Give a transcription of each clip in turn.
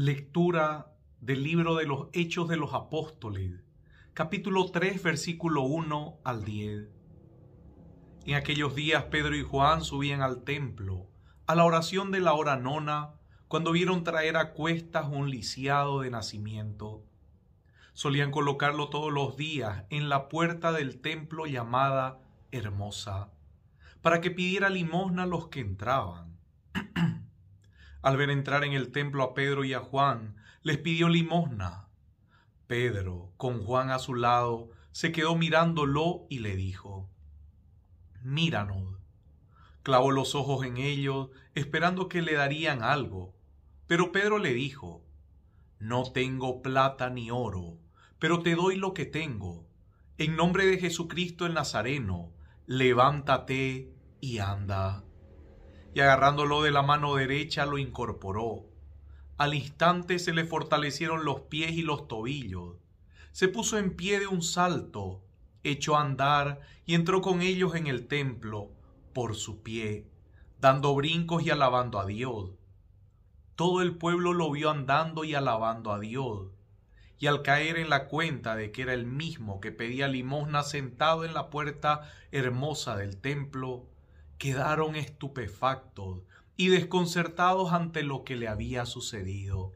Lectura del libro de los Hechos de los Apóstoles, capítulo 3, versículo 1 al 10. En aquellos días Pedro y Juan subían al templo a la oración de la hora nona cuando vieron traer a cuestas un lisiado de nacimiento. Solían colocarlo todos los días en la puerta del templo llamada Hermosa, para que pidiera limosna los que entraban al ver entrar en el templo a Pedro y a Juan, les pidió limosna. Pedro, con Juan a su lado, se quedó mirándolo y le dijo, Míranos. Clavó los ojos en ellos, esperando que le darían algo. Pero Pedro le dijo, No tengo plata ni oro, pero te doy lo que tengo. En nombre de Jesucristo el Nazareno, levántate y anda y agarrándolo de la mano derecha lo incorporó. Al instante se le fortalecieron los pies y los tobillos. Se puso en pie de un salto, echó a andar y entró con ellos en el templo, por su pie, dando brincos y alabando a Dios. Todo el pueblo lo vio andando y alabando a Dios. Y al caer en la cuenta de que era el mismo que pedía limosna sentado en la puerta hermosa del templo, quedaron estupefactos y desconcertados ante lo que le había sucedido.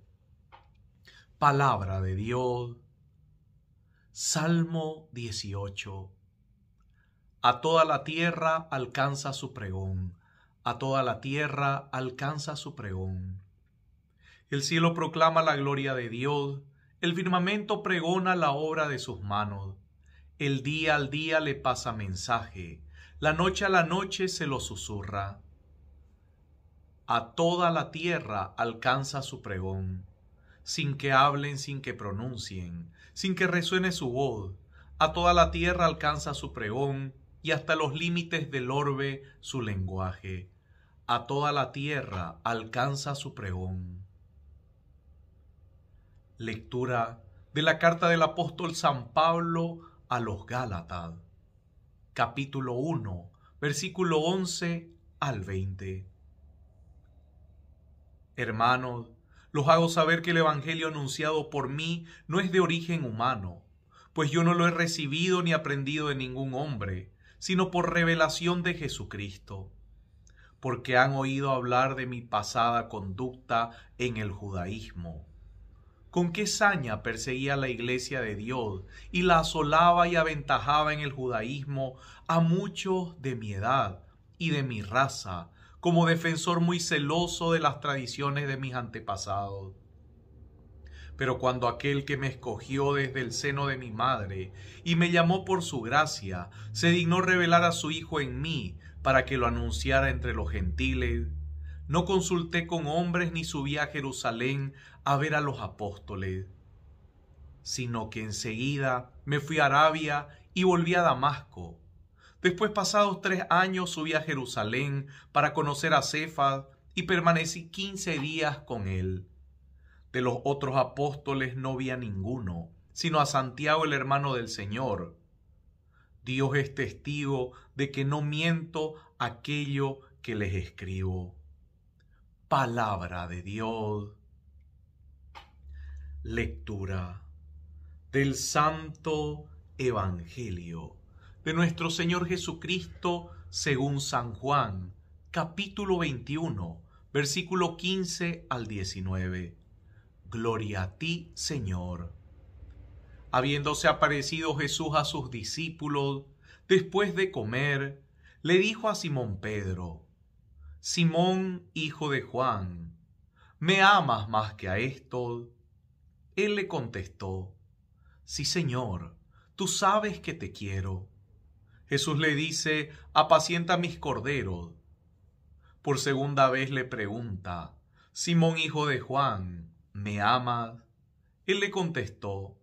Palabra de Dios. Salmo 18. A toda la tierra alcanza su pregón, a toda la tierra alcanza su pregón. El cielo proclama la gloria de Dios, el firmamento pregona la obra de sus manos. El día al día le pasa mensaje, la noche a la noche se lo susurra. A toda la tierra alcanza su pregón, sin que hablen, sin que pronuncien, sin que resuene su voz. A toda la tierra alcanza su pregón y hasta los límites del orbe su lenguaje. A toda la tierra alcanza su pregón. Lectura de la carta del apóstol San Pablo a los Gálatas capítulo 1, versículo 11 al 20. Hermanos, los hago saber que el Evangelio anunciado por mí no es de origen humano, pues yo no lo he recibido ni aprendido de ningún hombre, sino por revelación de Jesucristo, porque han oído hablar de mi pasada conducta en el judaísmo con qué saña perseguía la iglesia de Dios y la asolaba y aventajaba en el judaísmo a muchos de mi edad y de mi raza, como defensor muy celoso de las tradiciones de mis antepasados. Pero cuando aquel que me escogió desde el seno de mi madre y me llamó por su gracia, se dignó revelar a su Hijo en mí para que lo anunciara entre los gentiles, no consulté con hombres ni subí a Jerusalén a ver a los apóstoles, sino que enseguida me fui a Arabia y volví a Damasco. Después, pasados tres años, subí a Jerusalén para conocer a Cefas y permanecí quince días con él. De los otros apóstoles no vi a ninguno, sino a Santiago el hermano del Señor. Dios es testigo de que no miento aquello que les escribo. Palabra de Dios. Lectura del Santo Evangelio de nuestro Señor Jesucristo según San Juan, capítulo 21, versículo 15 al 19. Gloria a ti, Señor. Habiéndose aparecido Jesús a sus discípulos, después de comer, le dijo a Simón Pedro, Simón, hijo de Juan, ¿me amas más que a esto? Él le contestó, Sí, Señor, tú sabes que te quiero. Jesús le dice, apacienta mis corderos. Por segunda vez le pregunta, Simón, hijo de Juan, ¿me amas? Él le contestó,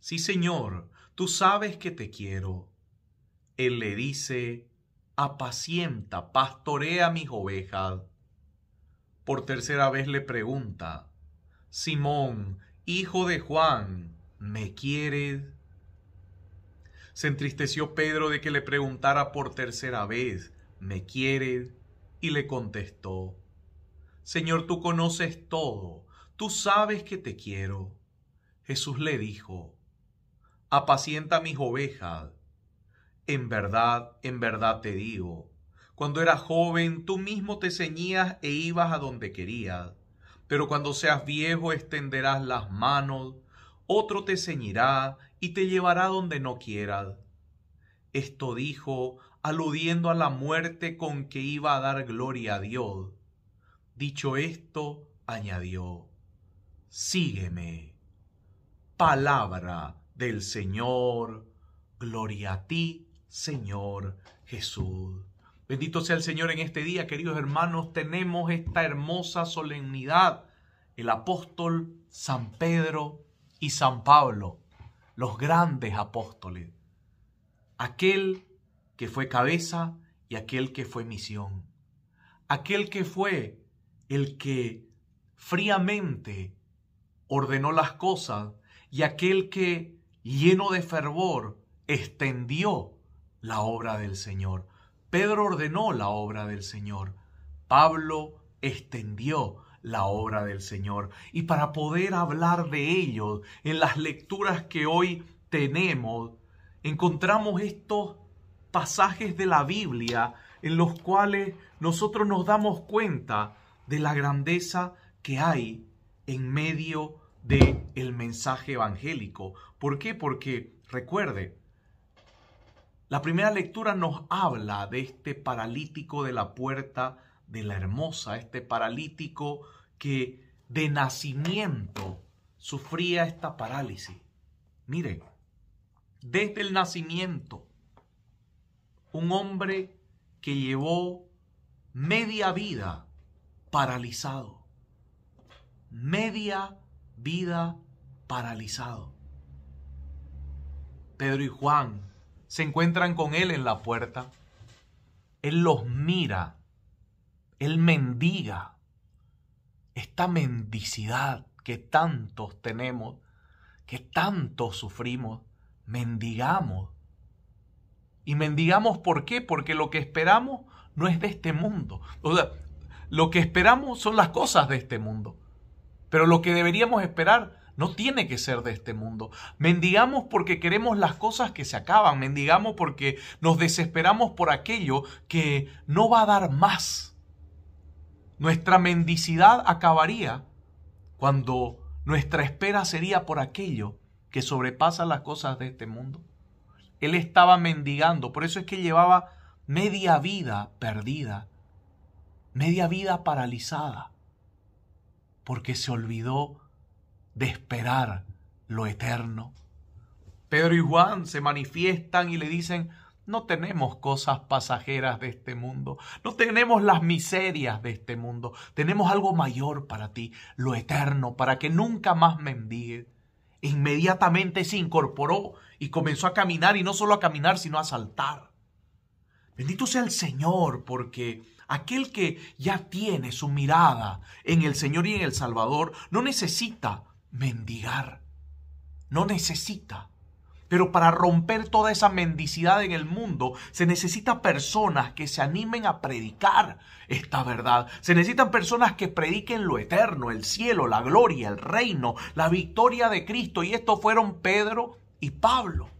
Sí, Señor, tú sabes que te quiero. Él le dice, apacienta, pastorea mis ovejas. Por tercera vez le pregunta, Simón, hijo de Juan, ¿me quieres? Se entristeció Pedro de que le preguntara por tercera vez, ¿me quieres? Y le contestó, Señor, tú conoces todo, tú sabes que te quiero. Jesús le dijo, apacienta mis ovejas. En verdad, en verdad te digo, cuando eras joven tú mismo te ceñías e ibas a donde querías, pero cuando seas viejo extenderás las manos, otro te ceñirá y te llevará donde no quieras. Esto dijo, aludiendo a la muerte con que iba a dar gloria a Dios. Dicho esto, añadió, Sígueme. Palabra del Señor, gloria a ti, Señor Jesús. Bendito sea el Señor en este día, queridos hermanos. Tenemos esta hermosa solemnidad. El apóstol San Pedro y San Pablo, los grandes apóstoles. Aquel que fue cabeza y aquel que fue misión. Aquel que fue el que fríamente ordenó las cosas y aquel que, lleno de fervor, extendió la obra del Señor. Pedro ordenó la obra del Señor. Pablo extendió la obra del Señor. Y para poder hablar de ellos en las lecturas que hoy tenemos, encontramos estos pasajes de la Biblia en los cuales nosotros nos damos cuenta de la grandeza que hay en medio de el mensaje evangélico. ¿Por qué? Porque recuerde, la primera lectura nos habla de este paralítico de la puerta de la hermosa, este paralítico que de nacimiento sufría esta parálisis. Miren, desde el nacimiento, un hombre que llevó media vida paralizado, media vida paralizado. Pedro y Juan se encuentran con Él en la puerta. Él los mira, Él mendiga esta mendicidad que tantos tenemos, que tantos sufrimos, mendigamos. Y mendigamos ¿por qué? Porque lo que esperamos no es de este mundo. O sea, lo que esperamos son las cosas de este mundo. Pero lo que deberíamos esperar no tiene que ser de este mundo. Mendigamos porque queremos las cosas que se acaban. Mendigamos porque nos desesperamos por aquello que no va a dar más. Nuestra mendicidad acabaría cuando nuestra espera sería por aquello que sobrepasa las cosas de este mundo. Él estaba mendigando, por eso es que llevaba media vida perdida, media vida paralizada, porque se olvidó de esperar lo eterno. Pedro y Juan se manifiestan y le dicen, no tenemos cosas pasajeras de este mundo, no tenemos las miserias de este mundo, tenemos algo mayor para ti, lo eterno, para que nunca más mendigues. E inmediatamente se incorporó y comenzó a caminar y no solo a caminar, sino a saltar. Bendito sea el Señor, porque aquel que ya tiene su mirada en el Señor y en el Salvador no necesita mendigar. No necesita. Pero para romper toda esa mendicidad en el mundo, se necesitan personas que se animen a predicar esta verdad. Se necesitan personas que prediquen lo eterno, el cielo, la gloria, el reino, la victoria de Cristo. Y estos fueron Pedro y Pablo.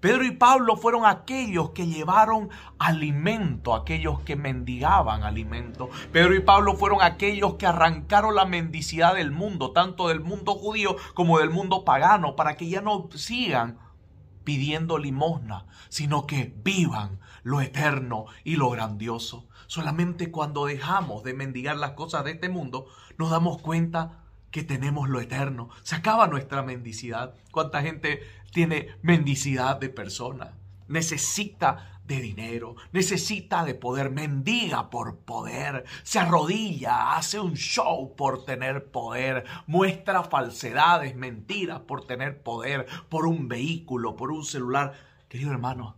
Pedro y Pablo fueron aquellos que llevaron alimento, aquellos que mendigaban alimento. Pedro y Pablo fueron aquellos que arrancaron la mendicidad del mundo, tanto del mundo judío como del mundo pagano, para que ya no sigan pidiendo limosna, sino que vivan lo eterno y lo grandioso. Solamente cuando dejamos de mendigar las cosas de este mundo, nos damos cuenta que tenemos lo eterno. Se acaba nuestra mendicidad. ¿Cuánta gente tiene mendicidad de persona? Necesita de dinero, necesita de poder, mendiga por poder, se arrodilla, hace un show por tener poder, muestra falsedades, mentiras por tener poder, por un vehículo, por un celular. Querido hermano,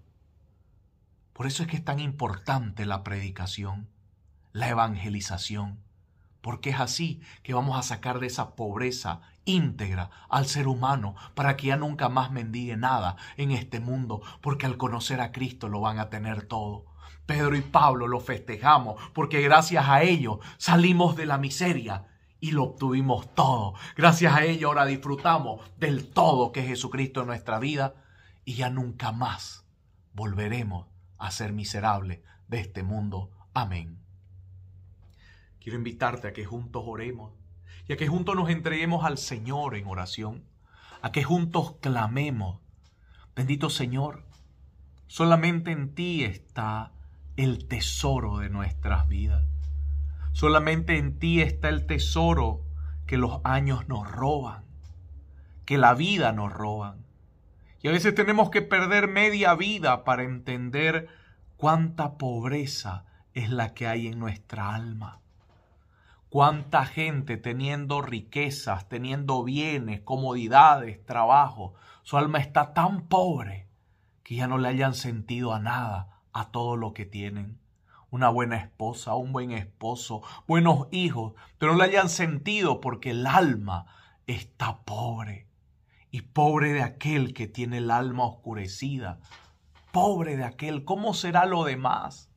por eso es que es tan importante la predicación, la evangelización porque es así que vamos a sacar de esa pobreza íntegra al ser humano para que ya nunca más mendigue nada en este mundo, porque al conocer a Cristo lo van a tener todo. Pedro y Pablo lo festejamos porque gracias a ellos salimos de la miseria y lo obtuvimos todo. Gracias a ellos ahora disfrutamos del todo que es Jesucristo en nuestra vida y ya nunca más volveremos a ser miserables de este mundo. Amén. Quiero invitarte a que juntos oremos y a que juntos nos entreguemos al Señor en oración, a que juntos clamemos, bendito Señor, solamente en ti está el tesoro de nuestras vidas, solamente en ti está el tesoro que los años nos roban, que la vida nos roban. Y a veces tenemos que perder media vida para entender cuánta pobreza es la que hay en nuestra alma cuánta gente teniendo riquezas, teniendo bienes, comodidades, trabajo, su alma está tan pobre que ya no le hayan sentido a nada, a todo lo que tienen. Una buena esposa, un buen esposo, buenos hijos, pero no le hayan sentido porque el alma está pobre. Y pobre de aquel que tiene el alma oscurecida. Pobre de aquel, ¿cómo será lo demás?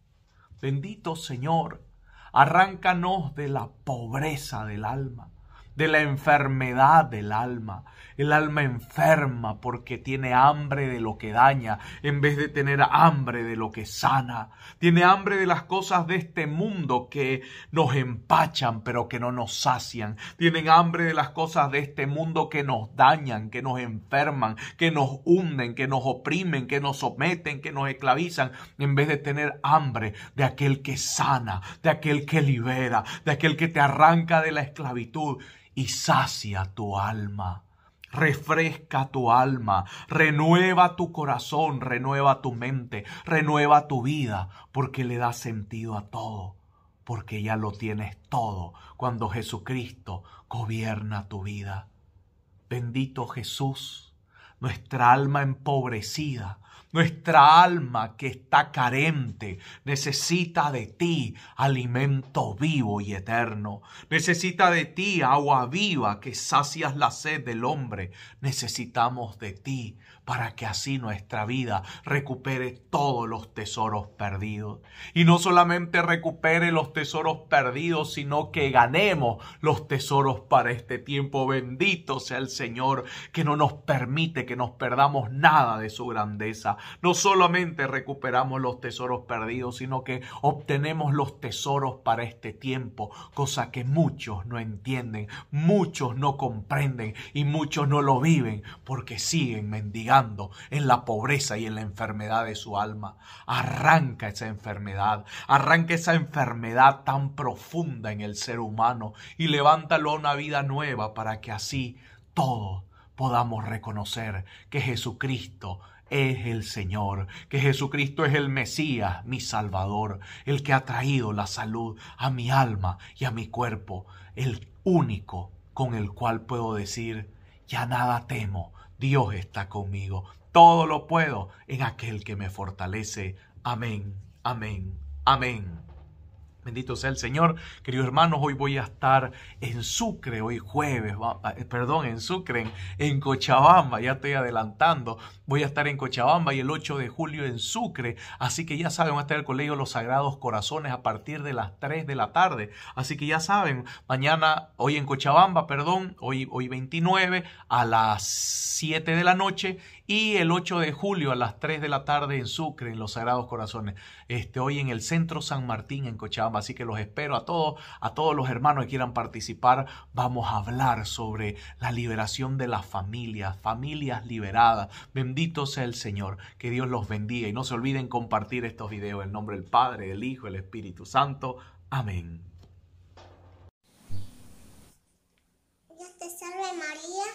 Bendito Señor, Arráncanos de la pobreza del alma de la enfermedad del alma. El alma enferma porque tiene hambre de lo que daña en vez de tener hambre de lo que sana. Tiene hambre de las cosas de este mundo que nos empachan pero que no nos sacian. Tienen hambre de las cosas de este mundo que nos dañan, que nos enferman, que nos hunden, que nos oprimen, que nos someten, que nos esclavizan, en vez de tener hambre de aquel que sana, de aquel que libera, de aquel que te arranca de la esclavitud sacia tu alma. Refresca tu alma, renueva tu corazón, renueva tu mente, renueva tu vida, porque le da sentido a todo, porque ya lo tienes todo cuando Jesucristo gobierna tu vida. Bendito Jesús, nuestra alma empobrecida nuestra alma que está carente necesita de ti alimento vivo y eterno. Necesita de ti agua viva que sacias la sed del hombre. Necesitamos de ti para que así nuestra vida recupere todos los tesoros perdidos. Y no solamente recupere los tesoros perdidos, sino que ganemos los tesoros para este tiempo. Bendito sea el Señor que no nos permite que nos perdamos nada de su grandeza. No solamente recuperamos los tesoros perdidos, sino que obtenemos los tesoros para este tiempo, cosa que muchos no entienden, muchos no comprenden y muchos no lo viven porque siguen mendigando en la pobreza y en la enfermedad de su alma. Arranca esa enfermedad, arranca esa enfermedad tan profunda en el ser humano y levántalo a una vida nueva para que así todos podamos reconocer que Jesucristo es el Señor, que Jesucristo es el Mesías, mi Salvador, el que ha traído la salud a mi alma y a mi cuerpo, el único con el cual puedo decir, ya nada temo, Dios está conmigo, todo lo puedo en aquel que me fortalece. Amén, amén, amén. Bendito sea el Señor. Queridos hermanos, hoy voy a estar en Sucre, hoy jueves, eh, perdón, en Sucre, en, Cochabamba, ya estoy adelantando. Voy a estar en Cochabamba y el 8 de julio en Sucre. Así que ya saben, voy a estar el Colegio Los Sagrados Corazones a partir de las 3 de la tarde. Así que ya saben, mañana, hoy en Cochabamba, perdón, hoy, hoy 29 a las 7 de la noche y el 8 de julio a las 3 de la tarde en Sucre, en Los Sagrados Corazones. Este, hoy en el Centro San Martín, en Cochabamba. Así que los espero a todos, a todos los hermanos que quieran participar. Vamos a hablar sobre la liberación de las familias, familias liberadas. Bendito sea el Señor, que Dios los bendiga y no se olviden compartir estos videos en nombre del Padre, del Hijo, del Espíritu Santo. Amén. Dios te salve María,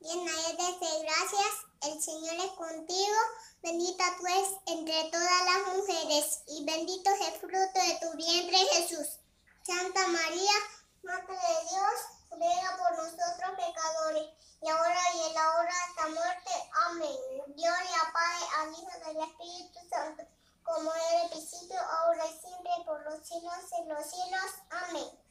llena de gracias el Señor es contigo, bendita tú eres entre todas las mujeres y bendito es el fruto de tu vientre Jesús. Santa María, Madre de Dios, ruega por nosotros pecadores, y ahora y en la hora de la muerte. Amén. Gloria, Padre, al Hijo del Espíritu Santo, como era el principio, ahora y siempre, por los siglos en los siglos. Amén.